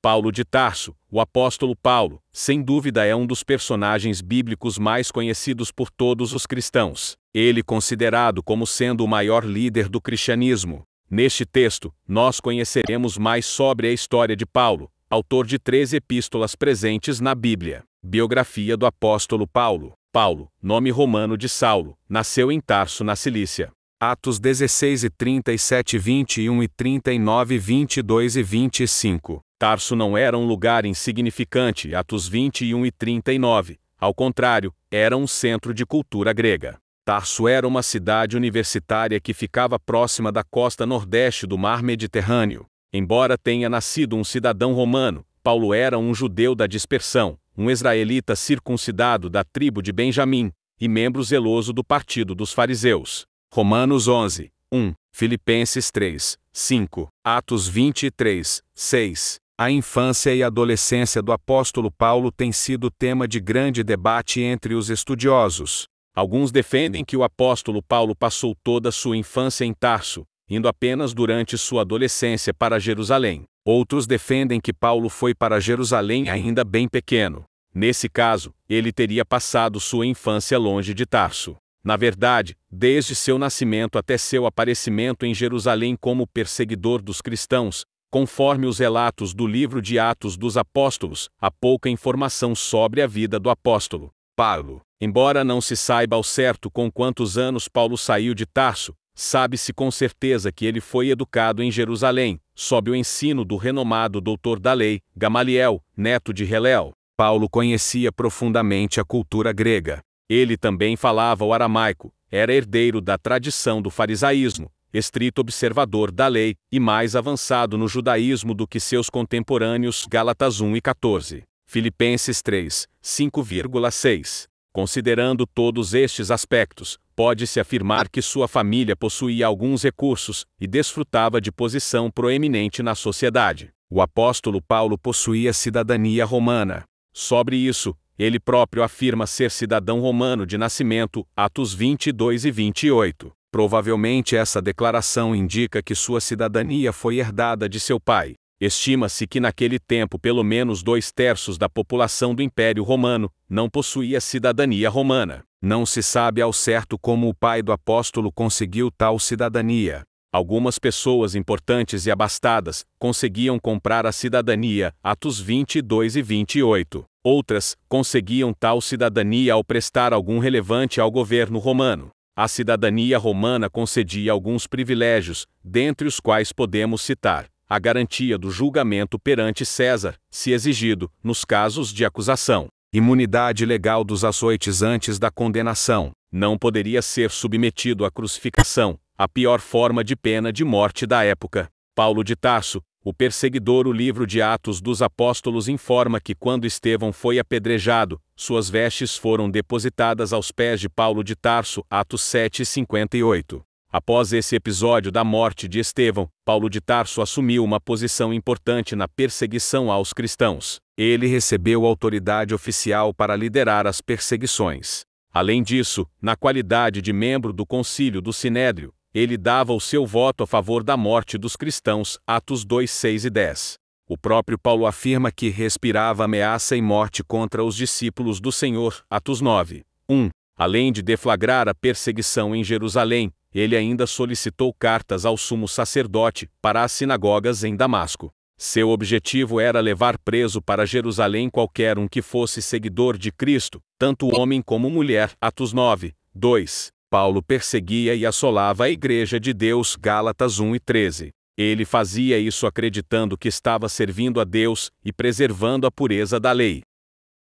Paulo de Tarso, o apóstolo Paulo, sem dúvida é um dos personagens bíblicos mais conhecidos por todos os cristãos, ele considerado como sendo o maior líder do cristianismo. Neste texto, nós conheceremos mais sobre a história de Paulo, autor de três epístolas presentes na Bíblia. Biografia do apóstolo Paulo. Paulo, nome romano de Saulo, nasceu em Tarso, na Cilícia. Atos 16 e 37, 21 e 39, 22 e 25. Tarso não era um lugar insignificante, Atos 21 e 39. Ao contrário, era um centro de cultura grega. Tarso era uma cidade universitária que ficava próxima da costa nordeste do Mar Mediterrâneo. Embora tenha nascido um cidadão romano, Paulo era um judeu da dispersão, um israelita circuncidado da tribo de Benjamim e membro zeloso do partido dos fariseus. Romanos 11, 1, Filipenses 3, 5, Atos 23, 6. A infância e adolescência do apóstolo Paulo tem sido tema de grande debate entre os estudiosos. Alguns defendem que o apóstolo Paulo passou toda sua infância em Tarso, indo apenas durante sua adolescência para Jerusalém. Outros defendem que Paulo foi para Jerusalém ainda bem pequeno. Nesse caso, ele teria passado sua infância longe de Tarso. Na verdade, desde seu nascimento até seu aparecimento em Jerusalém como perseguidor dos cristãos, conforme os relatos do livro de Atos dos Apóstolos, há pouca informação sobre a vida do apóstolo Paulo. Embora não se saiba ao certo com quantos anos Paulo saiu de Tarso, sabe-se com certeza que ele foi educado em Jerusalém, sob o ensino do renomado doutor da lei, Gamaliel, neto de Releu. Paulo conhecia profundamente a cultura grega, ele também falava o aramaico, era herdeiro da tradição do farisaísmo, estrito observador da lei, e mais avançado no judaísmo do que seus contemporâneos Gálatas 1 e 14, Filipenses 3, 5,6. Considerando todos estes aspectos, pode-se afirmar que sua família possuía alguns recursos e desfrutava de posição proeminente na sociedade. O apóstolo Paulo possuía cidadania romana. Sobre isso, ele próprio afirma ser cidadão romano de nascimento, Atos 22 e 28. Provavelmente essa declaração indica que sua cidadania foi herdada de seu pai. Estima-se que naquele tempo pelo menos dois terços da população do Império Romano não possuía cidadania romana. Não se sabe ao certo como o pai do apóstolo conseguiu tal cidadania. Algumas pessoas importantes e abastadas conseguiam comprar a cidadania, Atos 22 e 28. Outras, conseguiam tal cidadania ao prestar algum relevante ao governo romano. A cidadania romana concedia alguns privilégios, dentre os quais podemos citar a garantia do julgamento perante César, se exigido, nos casos de acusação. Imunidade legal dos açoites antes da condenação. Não poderia ser submetido à crucificação, a pior forma de pena de morte da época. Paulo de Tarso, o perseguidor. O livro de Atos dos Apóstolos informa que quando Estevão foi apedrejado, suas vestes foram depositadas aos pés de Paulo de Tarso, Atos 7:58. Após esse episódio da morte de Estevão, Paulo de Tarso assumiu uma posição importante na perseguição aos cristãos. Ele recebeu autoridade oficial para liderar as perseguições. Além disso, na qualidade de membro do Concílio do Sinédrio, ele dava o seu voto a favor da morte dos cristãos, Atos 2, 6 e 10. O próprio Paulo afirma que respirava ameaça e morte contra os discípulos do Senhor, Atos 9, 1. Além de deflagrar a perseguição em Jerusalém, ele ainda solicitou cartas ao sumo sacerdote para as sinagogas em Damasco. Seu objetivo era levar preso para Jerusalém qualquer um que fosse seguidor de Cristo, tanto homem como mulher. Atos 9, 2. Paulo perseguia e assolava a Igreja de Deus, Gálatas 1 e 13. Ele fazia isso acreditando que estava servindo a Deus e preservando a pureza da lei.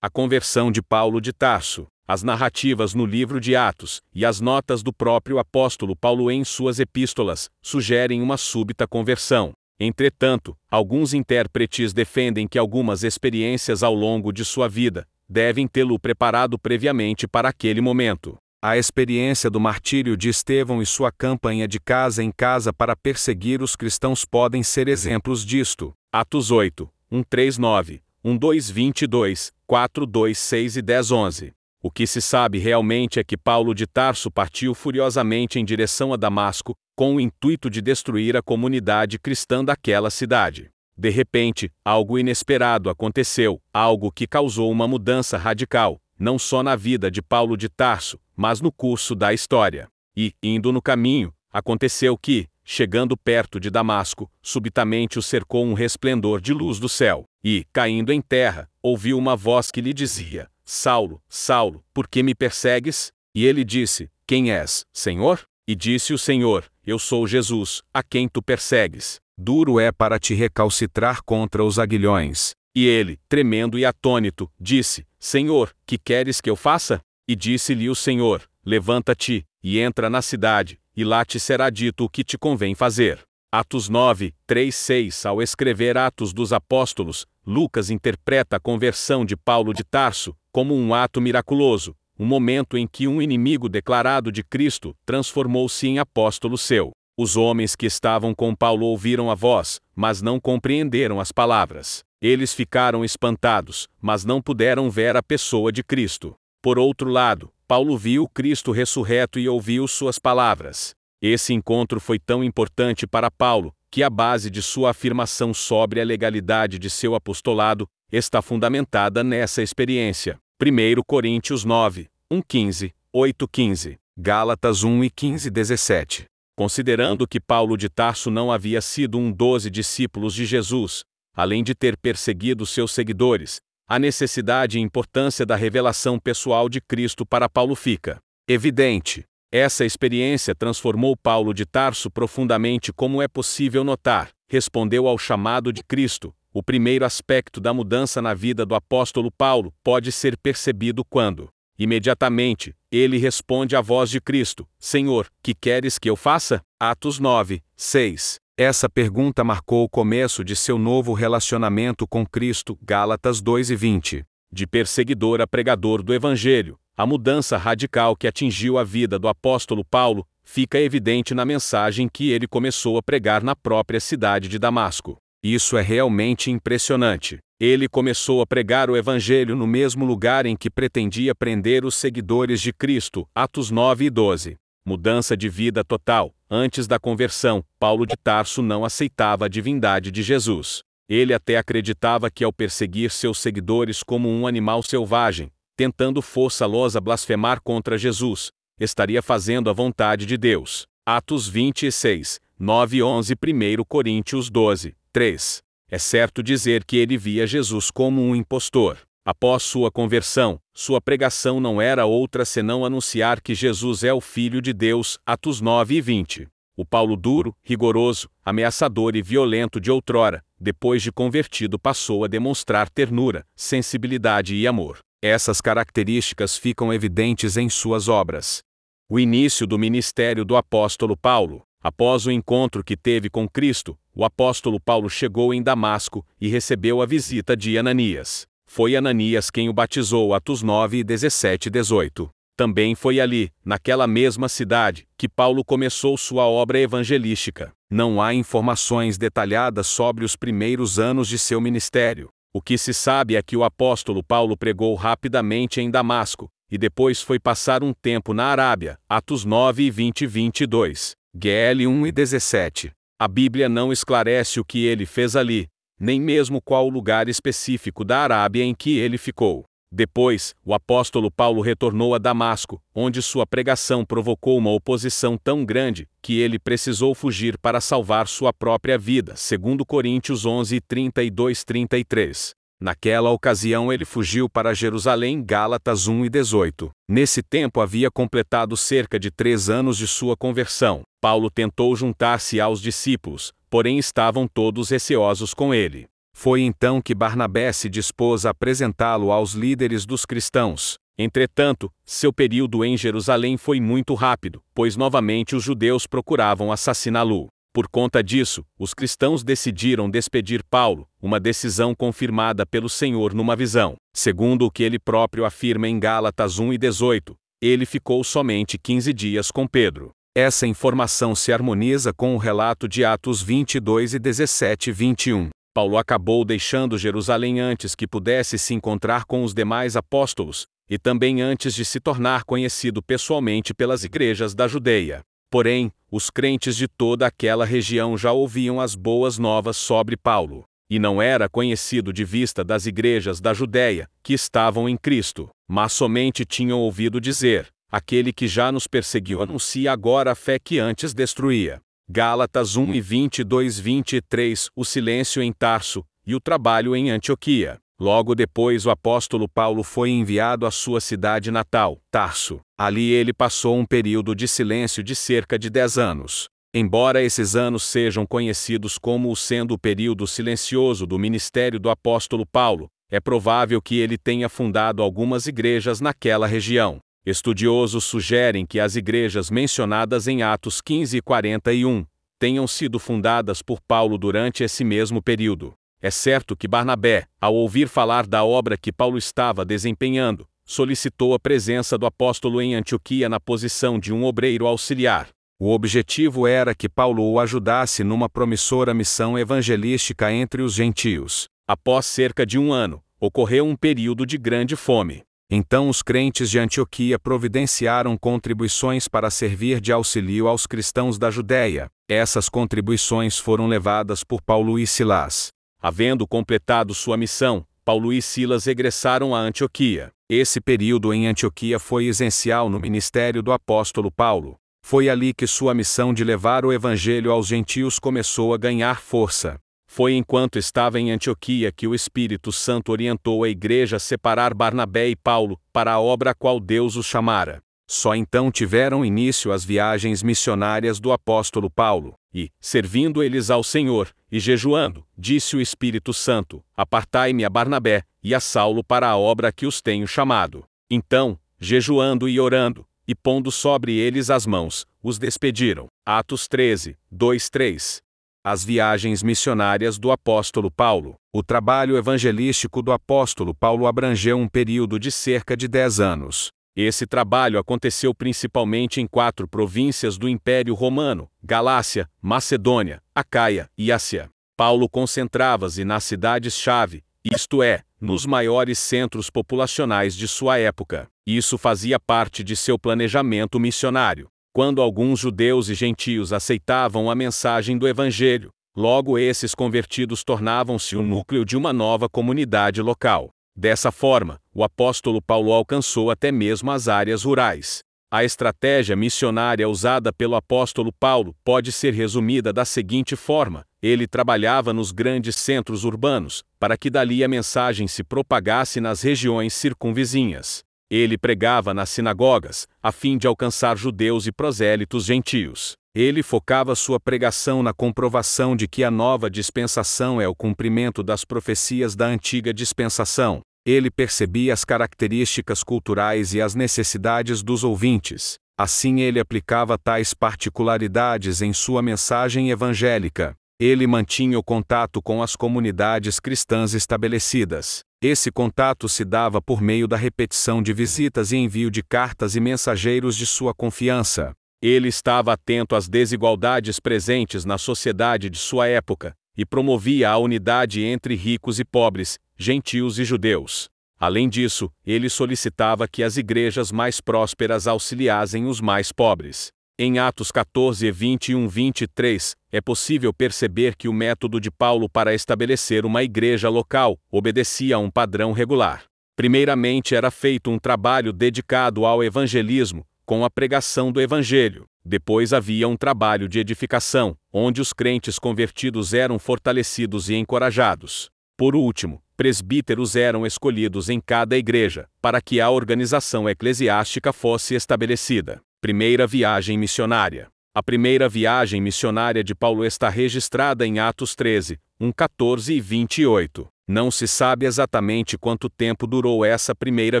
A conversão de Paulo de Tarso, as narrativas no livro de Atos e as notas do próprio apóstolo Paulo em suas epístolas sugerem uma súbita conversão. Entretanto, alguns intérpretes defendem que algumas experiências ao longo de sua vida devem tê-lo preparado previamente para aquele momento. A experiência do martírio de Estevão e sua campanha de casa em casa para perseguir os cristãos podem ser exemplos disto. Atos 8, 139, 1222, 426 e 1011. O que se sabe realmente é que Paulo de Tarso partiu furiosamente em direção a Damasco, com o intuito de destruir a comunidade cristã daquela cidade. De repente, algo inesperado aconteceu, algo que causou uma mudança radical, não só na vida de Paulo de Tarso, mas no curso da história. E, indo no caminho, aconteceu que, chegando perto de Damasco, subitamente o cercou um resplendor de luz do céu, e, caindo em terra, ouviu uma voz que lhe dizia: Saulo, Saulo, por que me persegues? E ele disse: Quem és, Senhor? E disse o Senhor: Eu sou Jesus, a quem tu persegues. Duro é para te recalcitrar contra os aguilhões. E ele, tremendo e atônito, disse: Senhor, que queres que eu faça? E disse-lhe o Senhor: Levanta-te, e entra na cidade, e lá te será dito o que te convém fazer. Atos 9, 3, 6 Ao escrever Atos dos Apóstolos, Lucas interpreta a conversão de Paulo de Tarso como um ato miraculoso, um momento em que um inimigo declarado de Cristo transformou-se em apóstolo seu. Os homens que estavam com Paulo ouviram a voz, mas não compreenderam as palavras. Eles ficaram espantados, mas não puderam ver a pessoa de Cristo. Por outro lado, Paulo viu Cristo ressurreto e ouviu suas palavras. Esse encontro foi tão importante para Paulo que a base de sua afirmação sobre a legalidade de seu apostolado está fundamentada nessa experiência. 1 Coríntios 9, 1:15, 8:15, Gálatas 1 e 15, 17. Considerando que Paulo de Tarso não havia sido um doze discípulos de Jesus, além de ter perseguido seus seguidores, a necessidade e importância da revelação pessoal de Cristo para Paulo fica evidente. Essa experiência transformou Paulo de Tarso profundamente, como é possível notar, respondeu ao chamado de Cristo. O primeiro aspecto da mudança na vida do apóstolo Paulo pode ser percebido quando, imediatamente, ele responde à voz de Cristo: Senhor, que queres que eu faça? Atos 9, 6. Essa pergunta marcou o começo de seu novo relacionamento com Cristo, Gálatas 2 e 20. De perseguidor a pregador do Evangelho, a mudança radical que atingiu a vida do apóstolo Paulo fica evidente na mensagem que ele começou a pregar na própria cidade de Damasco. Isso é realmente impressionante. Ele começou a pregar o Evangelho no mesmo lugar em que pretendia prender os seguidores de Cristo, Atos 9 e 12. Mudança de vida total. Antes da conversão, Paulo de Tarso não aceitava a divindade de Jesus. Ele até acreditava que ao perseguir seus seguidores como um animal selvagem, tentando forçá-los a blasfemar contra Jesus, estaria fazendo a vontade de Deus. Atos 26, 9 e 11 1 Coríntios 12, 3 é certo dizer que ele via Jesus como um impostor. Após sua conversão, sua pregação não era outra senão anunciar que Jesus é o Filho de Deus, Atos 9 e 20. O Paulo duro, rigoroso, ameaçador e violento de outrora, depois de convertido passou a demonstrar ternura, sensibilidade e amor. Essas características ficam evidentes em suas obras. O início do ministério do apóstolo Paulo Após o encontro que teve com Cristo, o apóstolo Paulo chegou em Damasco e recebeu a visita de Ananias. Foi Ananias quem o batizou, Atos 9, 17 18. Também foi ali, naquela mesma cidade, que Paulo começou sua obra evangelística. Não há informações detalhadas sobre os primeiros anos de seu ministério. O que se sabe é que o apóstolo Paulo pregou rapidamente em Damasco, e depois foi passar um tempo na Arábia, Atos 9 20 22. GL 1 e 17. A Bíblia não esclarece o que ele fez ali, nem mesmo qual o lugar específico da Arábia em que ele ficou. Depois, o apóstolo Paulo retornou a Damasco, onde sua pregação provocou uma oposição tão grande que ele precisou fugir para salvar sua própria vida, segundo Coríntios 11, 32, 33. Naquela ocasião ele fugiu para Jerusalém, Gálatas 1 e 18. Nesse tempo havia completado cerca de três anos de sua conversão. Paulo tentou juntar-se aos discípulos, porém estavam todos receosos com ele. Foi então que Barnabé se dispôs a apresentá-lo aos líderes dos cristãos. Entretanto, seu período em Jerusalém foi muito rápido, pois novamente os judeus procuravam assassiná-lo. Por conta disso, os cristãos decidiram despedir Paulo, uma decisão confirmada pelo Senhor numa visão. Segundo o que ele próprio afirma em Gálatas 1 e 18, ele ficou somente 15 dias com Pedro. Essa informação se harmoniza com o relato de Atos 22 e 17 e 21. Paulo acabou deixando Jerusalém antes que pudesse se encontrar com os demais apóstolos, e também antes de se tornar conhecido pessoalmente pelas igrejas da Judeia. Porém, os crentes de toda aquela região já ouviam as boas novas sobre Paulo, e não era conhecido de vista das igrejas da Judeia, que estavam em Cristo, mas somente tinham ouvido dizer: Aquele que já nos perseguiu anuncia agora a fé que antes destruía. Gálatas 1 e 22, 23, o silêncio em Tarso, e o trabalho em Antioquia. Logo depois, o apóstolo Paulo foi enviado à sua cidade natal, Tarso. Ali ele passou um período de silêncio de cerca de dez anos. Embora esses anos sejam conhecidos como sendo o período silencioso do ministério do apóstolo Paulo, é provável que ele tenha fundado algumas igrejas naquela região. Estudiosos sugerem que as igrejas mencionadas em Atos 15 e 41 tenham sido fundadas por Paulo durante esse mesmo período. É certo que Barnabé, ao ouvir falar da obra que Paulo estava desempenhando, solicitou a presença do apóstolo em Antioquia na posição de um obreiro auxiliar. O objetivo era que Paulo o ajudasse numa promissora missão evangelística entre os gentios. Após cerca de um ano, ocorreu um período de grande fome. Então os crentes de Antioquia providenciaram contribuições para servir de auxílio aos cristãos da Judéia. Essas contribuições foram levadas por Paulo e Silas. Havendo completado sua missão, Paulo e Silas regressaram a Antioquia. Esse período em Antioquia foi essencial no ministério do apóstolo Paulo. Foi ali que sua missão de levar o evangelho aos gentios começou a ganhar força. Foi enquanto estava em Antioquia que o Espírito Santo orientou a igreja a separar Barnabé e Paulo para a obra a qual Deus os chamara. Só então tiveram início as viagens missionárias do apóstolo Paulo, e, servindo eles ao Senhor, e jejuando, disse o Espírito Santo: Apartai-me a Barnabé e a Saulo para a obra que os tenho chamado. Então, jejuando e orando, e pondo sobre eles as mãos, os despediram. Atos 13, 2, 3 as viagens missionárias do apóstolo Paulo. O trabalho evangelístico do apóstolo Paulo abrangeu um período de cerca de 10 anos. Esse trabalho aconteceu principalmente em quatro províncias do Império Romano: Galácia, Macedônia, Acaia e Ásia. Paulo concentrava-se nas cidades-chave, isto é, nos maiores centros populacionais de sua época. Isso fazia parte de seu planejamento missionário. Quando alguns judeus e gentios aceitavam a mensagem do Evangelho, logo esses convertidos tornavam-se o núcleo de uma nova comunidade local. Dessa forma, o apóstolo Paulo alcançou até mesmo as áreas rurais. A estratégia missionária usada pelo apóstolo Paulo pode ser resumida da seguinte forma: ele trabalhava nos grandes centros urbanos, para que dali a mensagem se propagasse nas regiões circunvizinhas. Ele pregava nas sinagogas, a fim de alcançar judeus e prosélitos gentios. Ele focava sua pregação na comprovação de que a nova dispensação é o cumprimento das profecias da antiga dispensação. Ele percebia as características culturais e as necessidades dos ouvintes. Assim, ele aplicava tais particularidades em sua mensagem evangélica. Ele mantinha o contato com as comunidades cristãs estabelecidas. Esse contato se dava por meio da repetição de visitas e envio de cartas e mensageiros de sua confiança. Ele estava atento às desigualdades presentes na sociedade de sua época e promovia a unidade entre ricos e pobres, gentios e judeus. Além disso, ele solicitava que as igrejas mais prósperas auxiliassem os mais pobres. Em Atos 14 e 21 23, é possível perceber que o método de Paulo para estabelecer uma igreja local obedecia a um padrão regular. Primeiramente era feito um trabalho dedicado ao evangelismo, com a pregação do evangelho. Depois havia um trabalho de edificação, onde os crentes convertidos eram fortalecidos e encorajados. Por último, presbíteros eram escolhidos em cada igreja, para que a organização eclesiástica fosse estabelecida. Primeira viagem missionária. A primeira viagem missionária de Paulo está registrada em Atos 13, 1, 14 e 28. Não se sabe exatamente quanto tempo durou essa primeira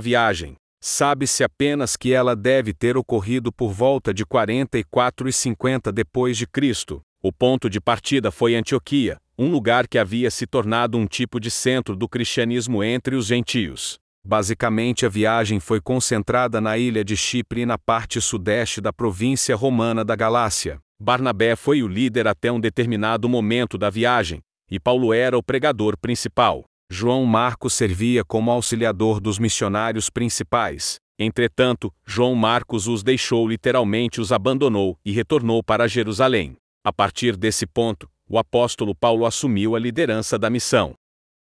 viagem. Sabe-se apenas que ela deve ter ocorrido por volta de 44 e 50 depois de Cristo. O ponto de partida foi Antioquia, um lugar que havia se tornado um tipo de centro do cristianismo entre os gentios. Basicamente, a viagem foi concentrada na ilha de Chipre e na parte sudeste da província romana da Galácia. Barnabé foi o líder até um determinado momento da viagem, e Paulo era o pregador principal. João Marcos servia como auxiliador dos missionários principais. Entretanto, João Marcos os deixou literalmente os abandonou e retornou para Jerusalém. A partir desse ponto, o apóstolo Paulo assumiu a liderança da missão.